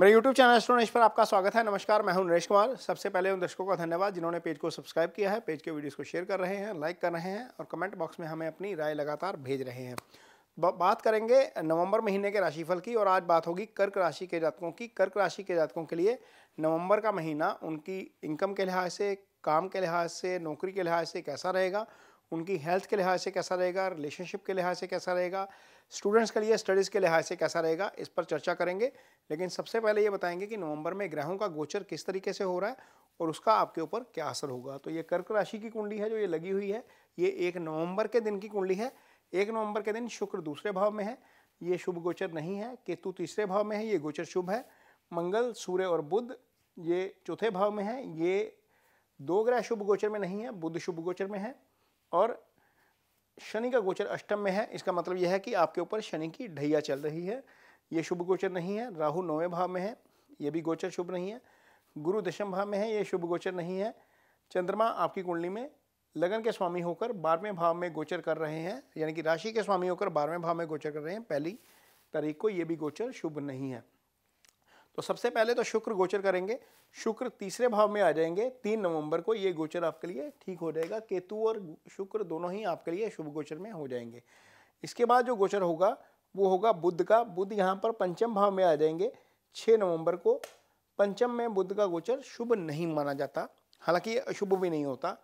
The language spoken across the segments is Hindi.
मेरे YouTube चैनल एस्ट्रोनेश पर आपका स्वागत है नमस्कार मैं हूं नरेश कुमार सबसे पहले उन दर्शकों का धन्यवाद जिन्होंने पेज को सब्सक्राइब किया है पेज के वीडियोस को शेयर कर रहे हैं लाइक कर रहे हैं और कमेंट बॉक्स में हमें अपनी राय लगातार भेज रहे हैं बात करेंगे नवंबर महीने के राशिफल की और आज बात होगी कर्क राशि के जातकों की कर्क राशि के जातकों के लिए नवंबर का महीना उनकी इनकम के लिहाज से काम के लिहाज से नौकरी के लिहाज से कैसा रहेगा उनकी हेल्थ के लिहाज से कैसा रहेगा रिलेशनशिप के लिहाज से कैसा रहेगा स्टूडेंट्स के लिए स्टडीज़ के लिहाज से कैसा रहेगा इस पर चर्चा करेंगे लेकिन सबसे पहले ये बताएंगे कि नवंबर में ग्रहों का गोचर किस तरीके से हो रहा है और उसका आपके ऊपर क्या असर होगा तो ये कर्क राशि की कुंडली है जो ये लगी हुई है ये एक नवंबर के दिन की कुंडली है एक नवंबर के दिन शुक्र दूसरे भाव में है ये शुभ गोचर नहीं है केतु तीसरे भाव में है ये गोचर शुभ है मंगल सूर्य और बुद्ध ये चौथे भाव में है ये दो ग्रह शुभ गोचर में नहीं है बुद्ध शुभ गोचर में है और शनि का गोचर अष्टम में है इसका मतलब यह है कि आपके ऊपर शनि की ढैया चल रही है ये शुभ गोचर नहीं है राहु नौवें भाव में है ये भी गोचर शुभ नहीं है गुरु दशम भाव में है ये शुभ गोचर नहीं है चंद्रमा आपकी कुंडली में लगन के स्वामी होकर बारहवें भाव में गोचर कर रहे हैं यानी कि राशि के स्वामी होकर बारहवें भाव में गोचर कर रहे हैं पहली तारीख को ये भी गोचर शुभ नहीं है तो सबसे पहले तो शुक्र गोचर करेंगे शुक्र तीसरे भाव में आ जाएंगे तीन नवंबर को ये गोचर आपके लिए ठीक हो जाएगा केतु और शुक्र दोनों ही आपके लिए शुभ गोचर में हो जाएंगे इसके बाद जो गोचर होगा वो होगा बुद्ध का बुद्ध यहाँ पर पंचम भाव में आ जाएंगे छः नवंबर को पंचम में बुद्ध का गोचर शुभ नहीं माना जाता हालांकि ये अशुभ भी नहीं होता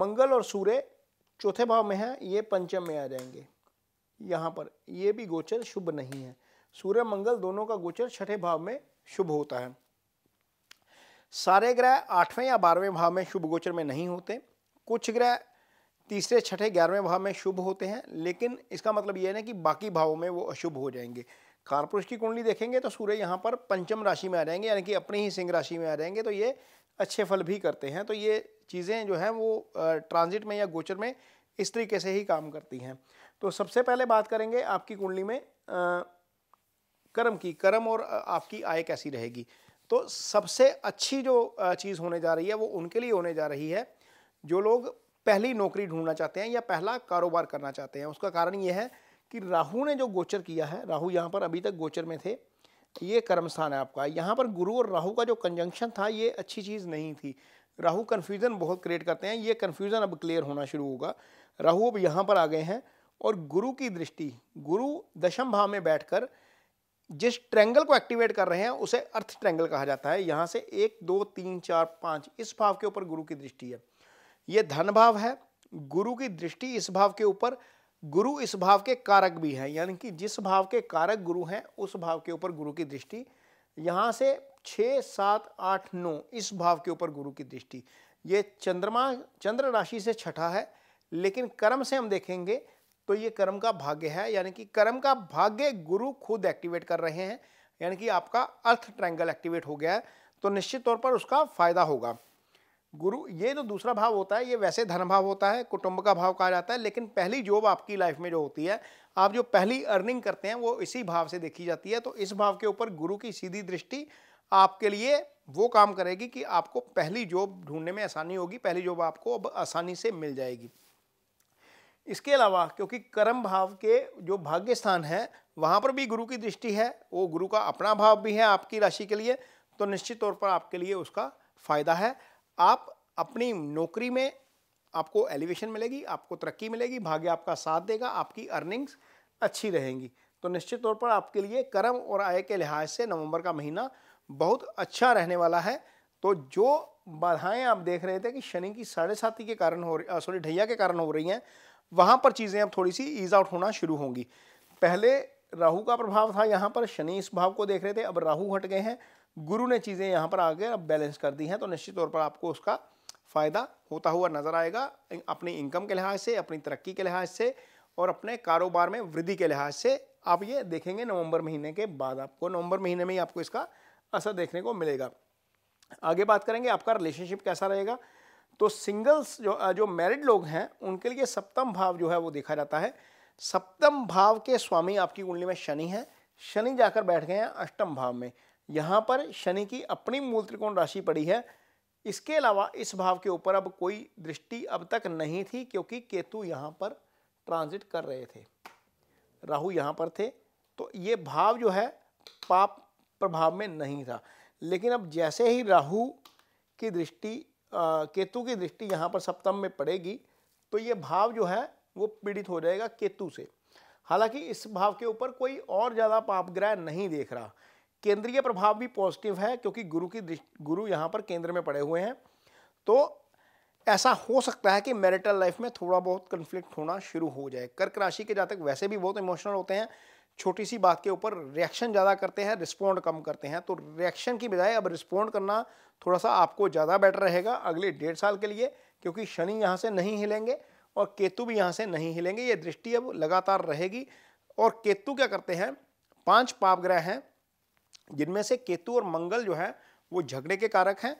मंगल और सूर्य चौथे भाव में है ये पंचम में आ जाएंगे यहाँ पर ये भी गोचर शुभ नहीं है सूर्य मंगल दोनों का गोचर छठे भाव में शुभ होता है सारे ग्रह आठवें या बारहवें भाव में शुभ गोचर में नहीं होते कुछ ग्रह तीसरे छठे ग्यारहवें भाव में शुभ होते हैं लेकिन इसका मतलब यह है ना कि बाकी भावों में वो अशुभ हो जाएंगे कारपुरुष की कुंडली देखेंगे तो सूर्य यहाँ पर पंचम राशि में आ जाएंगे यानी कि अपनी ही सिंह राशि में आ जाएंगे तो ये अच्छे फल भी करते हैं तो ये चीज़ें जो हैं वो ट्रांजिट में या गोचर में इस तरीके से ही काम करती हैं तो सबसे पहले बात करेंगे आपकी कुंडली में आ, कर्म की कर्म और आपकी आय कैसी रहेगी तो सबसे अच्छी जो चीज़ होने जा रही है वो उनके लिए होने जा रही है जो लोग पहली नौकरी ढूंढना चाहते हैं या पहला कारोबार करना चाहते हैं उसका कारण ये है कि राहु ने जो गोचर किया है राहु यहाँ पर अभी तक गोचर में थे ये कर्म स्थान है आपका यहाँ पर गुरु और राहु का जो कंजंक्शन था ये अच्छी चीज़ नहीं थी राहु कन्फ्यूज़न बहुत क्रिएट करते हैं ये कन्फ्यूज़न अब क्लियर होना शुरू होगा राहु अब यहाँ पर आ गए हैं और गुरु की दृष्टि गुरु दशम भाव में बैठकर कर जिस ट्रेंगल को एक्टिवेट कर रहे हैं उसे अर्थ ट्रेंगल कहा जाता है यहाँ से एक दो तीन चार पाँच इस भाव के ऊपर गुरु की दृष्टि है ये धन भाव है गुरु की दृष्टि इस भाव के ऊपर गुरु इस भाव के कारक भी हैं यानी कि जिस भाव के कारक गुरु हैं उस भाव के ऊपर गुरु की दृष्टि यहाँ से छः सात आठ नौ इस भाव के ऊपर गुरु की दृष्टि ये चंद्रमा चंद्र राशि से छठा है लेकिन कर्म से हम देखेंगे तो ये कर्म का भाग्य है यानी कि कर्म का भाग्य गुरु खुद एक्टिवेट कर रहे हैं यानी कि आपका अर्थ ट्रैंगल एक्टिवेट हो गया है तो निश्चित तौर पर उसका फायदा होगा गुरु ये जो तो दूसरा भाव होता है ये वैसे धन भाव होता है कुटुंब का भाव कहा जाता है लेकिन पहली जॉब आपकी लाइफ में जो होती है आप जो पहली अर्निंग करते हैं वो इसी भाव से देखी जाती है तो इस भाव के ऊपर गुरु की सीधी दृष्टि आपके लिए वो काम करेगी कि आपको पहली जॉब ढूंढने में आसानी होगी पहली जॉब आपको अब आसानी से मिल जाएगी इसके अलावा क्योंकि कर्म भाव के जो भाग्य स्थान है वहाँ पर भी गुरु की दृष्टि है वो गुरु का अपना भाव भी है आपकी राशि के लिए तो निश्चित तौर पर आपके लिए उसका फ़ायदा है आप अपनी नौकरी में आपको एलिवेशन मिलेगी आपको तरक्की मिलेगी भाग्य आपका साथ देगा आपकी अर्निंग्स अच्छी रहेंगी तो निश्चित तौर पर आपके लिए कर्म और आय के लिहाज से नवंबर का महीना बहुत अच्छा रहने वाला है तो जो बाधाएं आप देख रहे थे कि शनि की साढ़े साथी के कारण हो रही सॉरी ढैया के कारण हो रही हैं वहाँ पर चीज़ें अब थोड़ी सी ईज आउट होना शुरू होंगी पहले राहु का प्रभाव था यहाँ पर शनि इस भाव को देख रहे थे अब राहु हट गए हैं गुरु ने चीज़ें यहाँ पर आगे अब बैलेंस कर दी हैं तो निश्चित तौर पर आपको उसका फ़ायदा होता हुआ नज़र आएगा अपनी इनकम के लिहाज से अपनी तरक्की के लिहाज से और अपने कारोबार में वृद्धि के लिहाज से आप ये देखेंगे नवंबर महीने के बाद आपको नवंबर महीने में ही आपको इसका असर देखने को मिलेगा आगे बात करेंगे आपका रिलेशनशिप कैसा रहेगा तो सिंगल्स जो जो मैरिड लोग हैं उनके लिए सप्तम भाव जो है वो देखा जाता है सप्तम भाव के स्वामी आपकी कुंडली में शनि हैं शनि जाकर बैठ गए हैं अष्टम भाव में यहाँ पर शनि की अपनी मूल त्रिकोण राशि पड़ी है इसके अलावा इस भाव के ऊपर अब कोई दृष्टि अब तक नहीं थी क्योंकि केतु यहाँ पर ट्रांजिट कर रहे थे राहु यहाँ पर थे तो ये भाव जो है पाप प्रभाव में नहीं था लेकिन अब जैसे ही राहु की दृष्टि केतु की दृष्टि यहाँ पर सप्तम में पड़ेगी तो ये भाव जो है वो पीड़ित हो जाएगा केतु से हालांकि इस भाव के ऊपर कोई और ज़्यादा पापग्रह नहीं देख रहा केंद्रीय प्रभाव भी पॉजिटिव है क्योंकि गुरु की दृष्टि गुरु यहाँ पर केंद्र में पड़े हुए हैं तो ऐसा हो सकता है कि मैरिटल लाइफ में थोड़ा बहुत कन्फ्लिक्ट होना शुरू हो जाए कर्क राशि के जातक वैसे भी बहुत इमोशनल होते हैं छोटी सी बात के ऊपर रिएक्शन ज़्यादा करते हैं रिस्पोंड कम करते हैं तो रिएक्शन की बजाय अब रिस्पोंड करना थोड़ा सा आपको ज़्यादा बेटर रहेगा अगले डेढ़ साल के लिए क्योंकि शनि यहाँ से नहीं हिलेंगे और केतु भी यहाँ से नहीं हिलेंगे ये दृष्टि अब लगातार रहेगी और केतु क्या करते हैं पाँच पाप ग्रह हैं जिनमें से केतु और मंगल जो है वो झगड़े के कारक हैं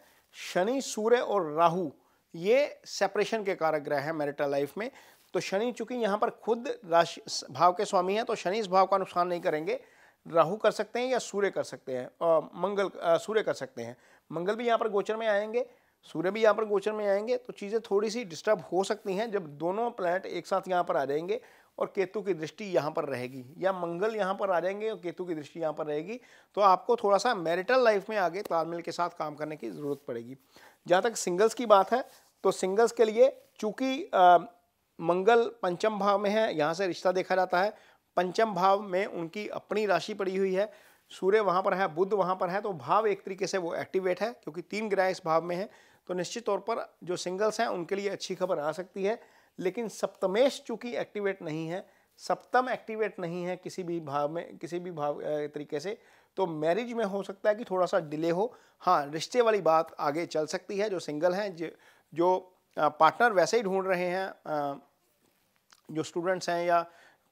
शनि सूर्य और राहु ये सेपरेशन के कारक ग्रह हैं मैरिटल लाइफ में तो शनि चूंकि यहाँ पर खुद राशि भाव के स्वामी हैं तो शनि इस भाव का नुकसान नहीं करेंगे राहु कर सकते हैं या सूर्य कर सकते हैं आ, मंगल सूर्य कर सकते हैं मंगल भी यहाँ पर गोचर में आएंगे सूर्य भी यहाँ पर गोचर में आएंगे तो चीज़ें थोड़ी सी डिस्टर्ब हो सकती हैं जब दोनों प्लैनेट एक साथ यहाँ पर आ जाएंगे और केतु की दृष्टि यहाँ पर रहेगी या मंगल यहाँ पर आ जाएंगे और केतु की दृष्टि यहाँ पर रहेगी तो आपको थोड़ा सा मैरिटल लाइफ में आगे तालमेल के साथ काम करने की ज़रूरत पड़ेगी जहाँ तक सिंगल्स की बात है तो सिंगल्स के लिए चूँकि मंगल पंचम भाव में है यहाँ से रिश्ता देखा जाता है पंचम भाव में उनकी अपनी राशि पड़ी हुई है सूर्य वहाँ पर है बुद्ध वहाँ पर है तो भाव एक तरीके से वो एक्टिवेट है क्योंकि तीन ग्रह इस भाव में हैं तो निश्चित तौर पर जो सिंगल्स हैं उनके लिए अच्छी खबर आ सकती है लेकिन सप्तमेश चूँकि एक्टिवेट नहीं है सप्तम एक्टिवेट नहीं है किसी भी भाव में किसी भी भाव तरीके से तो मैरिज में हो सकता है कि थोड़ा सा डिले हो हाँ रिश्ते वाली बात आगे चल सकती है जो सिंगल हैं जो पार्टनर वैसे ही ढूंढ रहे हैं जो स्टूडेंट्स हैं या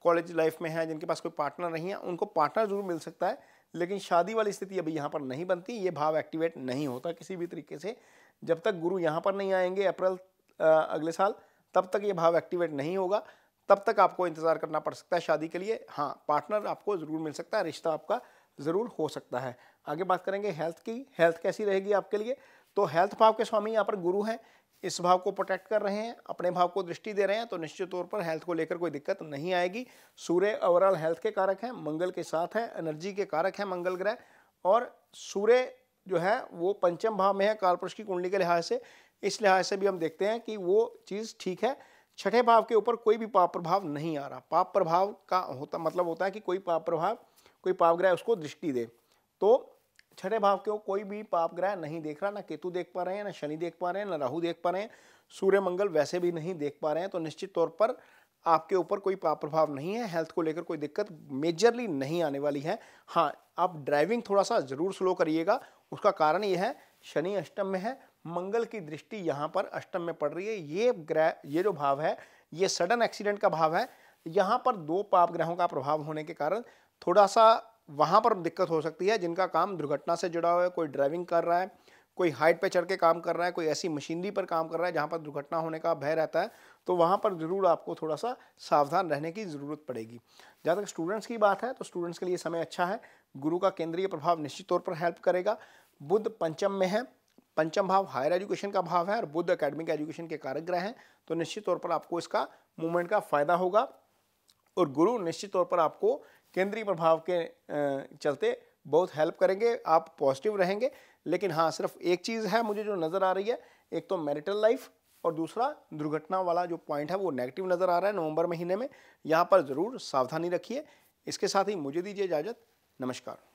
कॉलेज लाइफ में हैं जिनके पास कोई पार्टनर नहीं है उनको पार्टनर ज़रूर मिल सकता है लेकिन शादी वाली स्थिति अभी यहाँ पर नहीं बनती ये भाव एक्टिवेट नहीं होता किसी भी तरीके से जब तक गुरु यहाँ पर नहीं आएंगे अप्रैल अगले साल तब तक ये भाव एक्टिवेट नहीं होगा तब तक आपको इंतज़ार करना पड़ सकता है शादी के लिए हाँ पार्टनर आपको ज़रूर मिल सकता है रिश्ता आपका ज़रूर हो सकता है आगे बात करेंगे हेल्थ की हेल्थ कैसी रहेगी आपके लिए तो हेल्थ भाव के स्वामी यहाँ पर गुरु हैं इस भाव को प्रोटेक्ट कर रहे हैं अपने भाव को दृष्टि दे रहे हैं तो निश्चित तौर पर हेल्थ को लेकर कोई दिक्कत नहीं आएगी सूर्य ओवरऑल हेल्थ के कारक हैं मंगल के साथ हैं एनर्जी के कारक हैं मंगल ग्रह और सूर्य जो है वो पंचम भाव में है कालपुरुष की कुंडली के लिहाज से इस लिहाज से भी हम देखते हैं कि वो चीज़ ठीक है छठे भाव के ऊपर कोई भी पाप प्रभाव नहीं आ रहा पाप प्रभाव का होता मतलब होता है कि कोई पाप प्रभाव कोई पाप ग्रह उसको दृष्टि दे तो छठे भाव के कोई भी पाप ग्रह नहीं देख रहा ना केतु देख पा रहे हैं ना शनि देख पा रहे हैं ना राहु देख पा रहे हैं सूर्य मंगल वैसे भी नहीं देख पा रहे हैं तो निश्चित तौर पर आपके ऊपर कोई पाप प्रभाव नहीं है हेल्थ को लेकर कोई दिक्कत मेजरली नहीं आने वाली है हाँ आप ड्राइविंग थोड़ा सा ज़रूर स्लो करिएगा उसका कारण यह है शनि अष्टम में है मंगल की दृष्टि यहाँ पर अष्टम में पड़ रही है ये ग्रह ये जो भाव है ये सडन एक्सीडेंट का भाव है यहाँ पर दो पाप ग्रहों का प्रभाव होने के कारण थोड़ा सा वहाँ पर दिक्कत हो सकती है जिनका काम दुर्घटना से जुड़ा हुआ है कोई ड्राइविंग कर रहा है कोई हाइट पे चढ़ के काम कर रहा है कोई ऐसी मशीनरी पर काम कर रहा है जहाँ पर दुर्घटना होने का भय रहता है तो वहाँ पर ज़रूर आपको थोड़ा सा सावधान रहने की ज़रूरत पड़ेगी जहाँ तक स्टूडेंट्स की बात है तो स्टूडेंट्स के लिए समय अच्छा है गुरु का केंद्रीय प्रभाव निश्चित तौर पर हेल्प करेगा बुद्ध पंचम में है पंचम भाव हायर एजुकेशन का भाव है और बुद्ध अकेडमिक एजुकेशन के कारक ग्रह हैं तो निश्चित तौर पर आपको इसका मूवमेंट का फायदा होगा और गुरु निश्चित तौर पर आपको केंद्रीय प्रभाव के चलते बहुत हेल्प करेंगे आप पॉजिटिव रहेंगे लेकिन हाँ सिर्फ एक चीज़ है मुझे जो नज़र आ रही है एक तो मैरिटल लाइफ और दूसरा दुर्घटना वाला जो पॉइंट है वो नेगेटिव नज़र आ रहा है नवंबर महीने में यहाँ पर ज़रूर सावधानी रखिए इसके साथ ही मुझे दीजिए इजाज़त नमस्कार